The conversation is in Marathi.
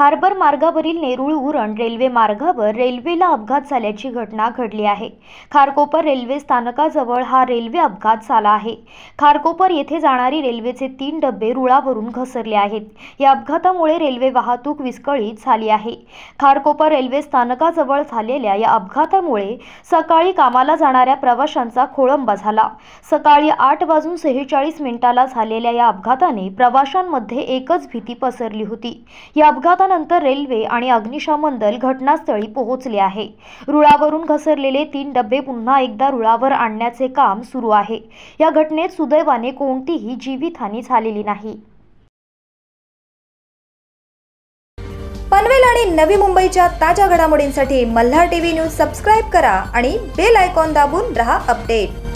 हार्बर मार्गावरील नेरुळ उरण रेल्वे मार्गावर रेल्वेला अपघात झाल्याची घटना घडली आहे खारकोपर रेल्वे स्थानकाजवळ हा रेल्वे अपघात झाला आहे खारकोपर येथे जाणारी रेल्वेचे तीन डबे रुळावरून घसरले आहेत या अपघातामुळे रेल्वे वाहतूक विस्कळीत झाली आहे खारकोपर रेल्वे स्थानकाजवळ झालेल्या या अपघातामुळे सकाळी कामाला जाणाऱ्या प्रवाशांचा खोळंबा झाला सकाळी आठ वाजून सेहेचाळीस मिनिटाला झालेल्या या अपघाताने प्रवाशांमध्ये एकच भीती पसरली होती या अपघाता त्यानंतर रेल्वे आणि अग्निशमन दल घटनास्थळी पोहोचले आहे रुळावरून घसरलेले तीन डबे पुन्हा एकदा रुळावर आणण्याचे काम सुरू आहे या घटनेत सुदैवाने कोणतीही जीवितहानी झालेली नाही पनवेल आणि नवी मुंबईच्या ताज्या घडामोडींसाठी मल्हार टीव्ही न्यूज सबस्क्राईब करा आणि बेल आयकॉन दाबून रहा अपडेट